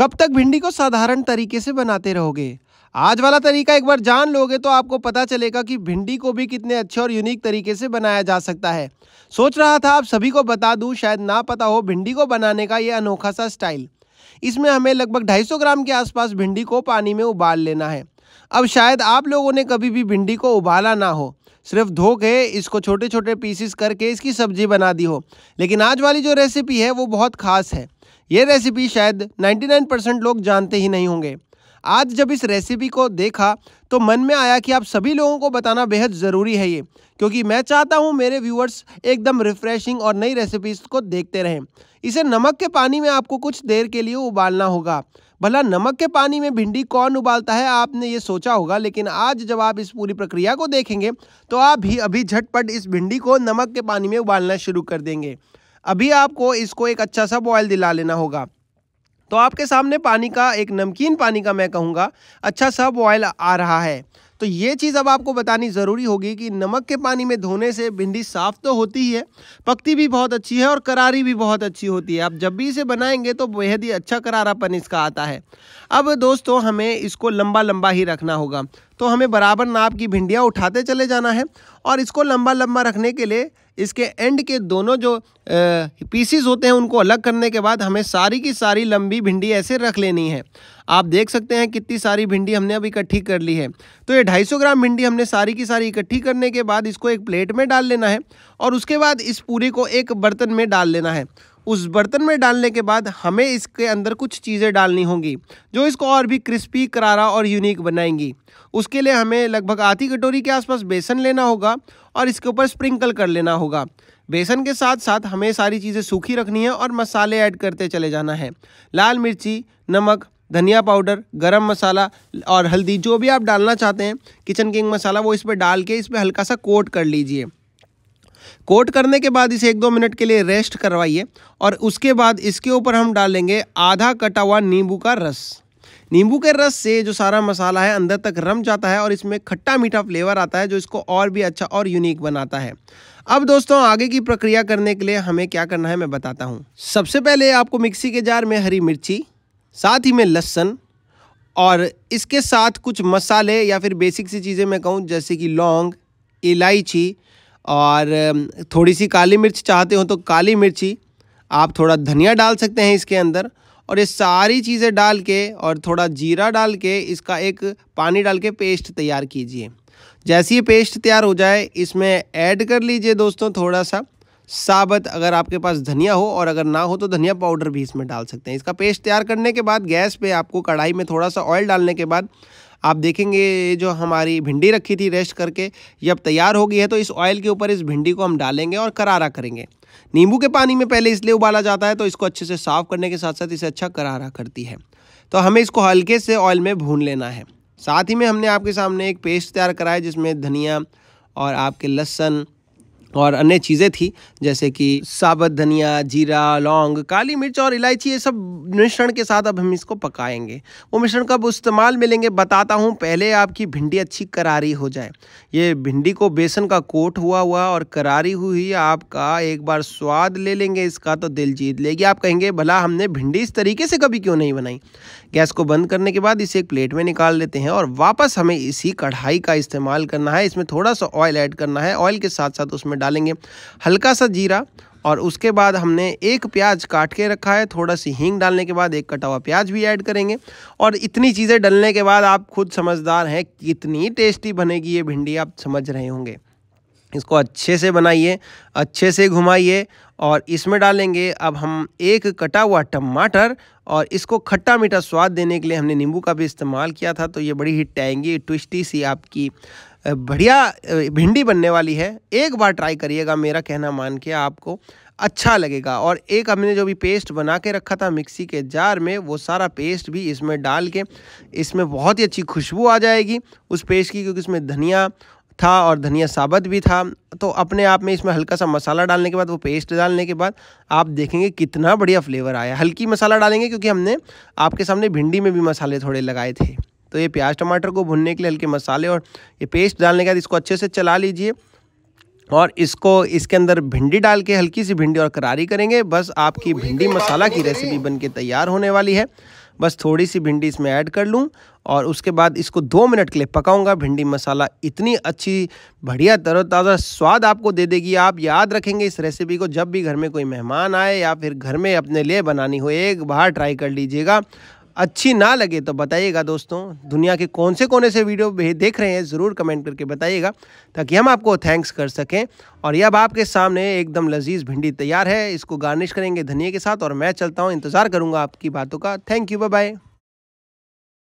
कब तक भिंडी को साधारण तरीके से बनाते रहोगे आज वाला तरीका एक बार जान लोगे तो आपको पता चलेगा कि भिंडी को भी कितने अच्छे और यूनिक तरीके से बनाया जा सकता है सोच रहा था आप सभी को बता दूं शायद ना पता हो भिंडी को बनाने का ये अनोखा सा स्टाइल इसमें हमें लगभग 250 ग्राम के आसपास भिंडी को पानी में उबाल लेना है अब शायद आप लोगों ने कभी भी भिंडी को उबाला ना हो सिर्फ धो के इसको छोटे छोटे पीसीस करके इसकी सब्जी बना दी हो लेकिन आज वाली जो रेसिपी है वो बहुत खास है ये रेसिपी शायद 99% लोग जानते ही नहीं होंगे आज जब इस रेसिपी को देखा तो मन में आया कि आप सभी लोगों को बताना बेहद ज़रूरी है ये क्योंकि मैं चाहता हूँ मेरे व्यूअर्स एकदम रिफ्रेशिंग और नई रेसिपीज को देखते रहें इसे नमक के पानी में आपको कुछ देर के लिए उबालना होगा भला नमक के पानी में भिंडी कौन उबालता है आपने ये सोचा होगा लेकिन आज जब आप इस पूरी प्रक्रिया को देखेंगे तो आप भी अभी झटपट इस भिंडी को नमक के पानी में उबालना शुरू कर देंगे अभी आपको इसको एक अच्छा सा बॉयल दिला लेना होगा तो आपके सामने पानी का एक नमकीन पानी का मैं कहूँगा अच्छा सा बॉयल आ रहा है तो ये चीज़ अब आपको बतानी ज़रूरी होगी कि नमक के पानी में धोने से भिंडी साफ़ तो होती ही है पकती भी बहुत अच्छी है और करारी भी बहुत अच्छी होती है आप जब भी इसे बनाएंगे तो बेहद ही अच्छा करारापन इसका आता है अब दोस्तों हमें इसको लंबा लंबा ही रखना होगा तो हमें बराबर नाप की भिंडियाँ उठाते चले जाना है और इसको लंबा लंबा रखने के लिए इसके एंड के दोनों जो पीसीज होते हैं उनको अलग करने के बाद हमें सारी की सारी लंबी भिंडी ऐसे रख लेनी है आप देख सकते हैं कितनी सारी भिंडी हमने अब इकट्ठी कर ली है तो ये 250 ग्राम भिंडी हमने सारी की सारी इकट्ठी करने के बाद इसको एक प्लेट में डाल लेना है और उसके बाद इस पूरी को एक बर्तन में डाल लेना है उस बर्तन में डालने के बाद हमें इसके अंदर कुछ चीज़ें डालनी होंगी जो इसको और भी क्रिस्पी करारा और यूनिक बनाएंगी उसके लिए हमें लगभग आधी कटोरी के आसपास बेसन लेना होगा और इसके ऊपर स्प्रिंकल कर लेना होगा बेसन के साथ साथ हमें सारी चीज़ें सूखी रखनी है और मसाले ऐड करते चले जाना है लाल मिर्ची नमक धनिया पाउडर गरम मसाला और हल्दी जो भी आप डालना चाहते हैं किचन किंग मसाला वो इस पर डाल के इस पर हल्का सा कोट कर लीजिए कोट करने के बाद इसे एक दो मिनट के लिए रेस्ट करवाइए और उसके बाद इसके ऊपर हम डालेंगे आधा कटा हुआ नींबू का रस नींबू के रस से जो सारा मसाला है अंदर तक रम जाता है और इसमें खट्टा मीठा फ्लेवर आता है जो इसको और भी अच्छा और यूनिक बनाता है अब दोस्तों आगे की प्रक्रिया करने के लिए हमें क्या करना है मैं बताता हूँ सबसे पहले आपको मिक्सी के जार में हरी मिर्ची साथ ही में लहसन और इसके साथ कुछ मसाले या फिर बेसिक सी चीज़ें मैं कहूँ जैसे कि लौंग इलायची और थोड़ी सी काली मिर्च चाहते हो तो काली मिर्ची आप थोड़ा धनिया डाल सकते हैं इसके अंदर और ये सारी चीज़ें डाल के और थोड़ा जीरा डाल के इसका एक पानी डाल के पेस्ट तैयार कीजिए जैसे ये पेस्ट तैयार हो जाए इसमें ऐड कर लीजिए दोस्तों थोड़ा सा साबत अगर आपके पास धनिया हो और अगर ना हो तो धनिया पाउडर भी इसमें डाल सकते हैं इसका पेस्ट तैयार करने के बाद गैस पे आपको कढ़ाई में थोड़ा सा ऑयल डालने के बाद आप देखेंगे जो हमारी भिंडी रखी थी रेस्ट करके जब तैयार हो गई है तो इस ऑयल के ऊपर इस भिंडी को हम डालेंगे और करारा करेंगे नींबू के पानी में पहले इसलिए उबाला जाता है तो इसको अच्छे से साफ़ करने के साथ साथ इसे अच्छा करारा करती है तो हमें इसको हल्के से ऑयल में भून लेना है साथ ही में हमने आपके सामने एक पेस्ट तैयार करा है जिसमें धनिया और आपके लहसन और अन्य चीज़ें थी जैसे कि साबुत धनिया जीरा लौंग काली मिर्च और इलायची ये सब मिश्रण के साथ अब हम इसको पकाएंगे वो मिश्रण कब इस्तेमाल में लेंगे बताता हूँ पहले आपकी भिंडी अच्छी करारी हो जाए ये भिंडी को बेसन का कोट हुआ हुआ और करारी हुई आपका एक बार स्वाद ले लेंगे इसका तो दिल जीत लेगी आप कहेंगे भला हमने भिंडी इस तरीके से कभी क्यों नहीं बनाई गैस को बंद करने के बाद इसे एक प्लेट में निकाल लेते हैं और वापस हमें इसी कढ़ाई का इस्तेमाल करना है इसमें थोड़ा सा ऑयल ऐड करना है ऑयल के साथ साथ उसमें में डालेंगे हल्का सा जीरा और उसके बाद हमने एक प्याज काट के रखा है थोड़ा सी हींग डालने के बाद एक कटा हुआ प्याज भी ऐड करेंगे और इतनी चीज़ें डलने के बाद आप खुद समझदार हैं कितनी टेस्टी बनेगी ये भिंडी आप समझ रहे होंगे इसको अच्छे से बनाइए अच्छे से घुमाइए और इसमें डालेंगे अब हम एक कटा हुआ टमाटर और इसको खट्टा मीठा स्वाद देने के लिए हमने नींबू का भी इस्तेमाल किया था तो ये बड़ी ही टैंगी ट्विस्टी सी आपकी बढ़िया भिंडी बनने वाली है एक बार ट्राई करिएगा मेरा कहना मान के आपको अच्छा लगेगा और एक हमने जो भी पेस्ट बना के रखा था मिक्सी के जार में वो सारा पेस्ट भी इसमें डाल के इसमें बहुत ही अच्छी खुशबू आ जाएगी उस पेस्ट की क्योंकि इसमें धनिया था और धनिया साबत भी था तो अपने आप में इसमें हल्का सा मसाला डालने के बाद वो पेस्ट डालने के बाद आप देखेंगे कितना बढ़िया फ्लेवर आया हल्की मसाला डालेंगे क्योंकि हमने आपके सामने भिंडी में भी मसाले थोड़े लगाए थे तो ये प्याज टमाटर को भुनने के लिए हल्के मसाले और ये पेस्ट डालने के बाद इसको अच्छे से चला लीजिए और इसको इसके अंदर भिंडी डाल के हल्की सी भिंडी और करारी करेंगे बस आपकी भिंडी मसाला की रेसिपी बन के तैयार होने वाली है बस थोड़ी सी भिंडी इसमें ऐड कर लूँ और उसके बाद इसको दो मिनट के लिए पकाऊंगा भिंडी मसाला इतनी अच्छी बढ़िया तरोताज़ा स्वाद आपको दे देगी आप याद रखेंगे इस रेसिपी को जब भी घर में कोई मेहमान आए या फिर घर में अपने लिए बनानी हो एक बार ट्राई कर लीजिएगा अच्छी ना लगे तो बताइएगा दोस्तों दुनिया के कौन से कोने से वीडियो देख रहे हैं ज़रूर कमेंट करके बताइएगा ताकि हम आपको थैंक्स कर सकें और ये अब आपके सामने एकदम लजीज भिंडी तैयार है इसको गार्निश करेंगे धनिया के साथ और मैं चलता हूँ इंतज़ार करूँगा आपकी बातों का थैंक यू बाय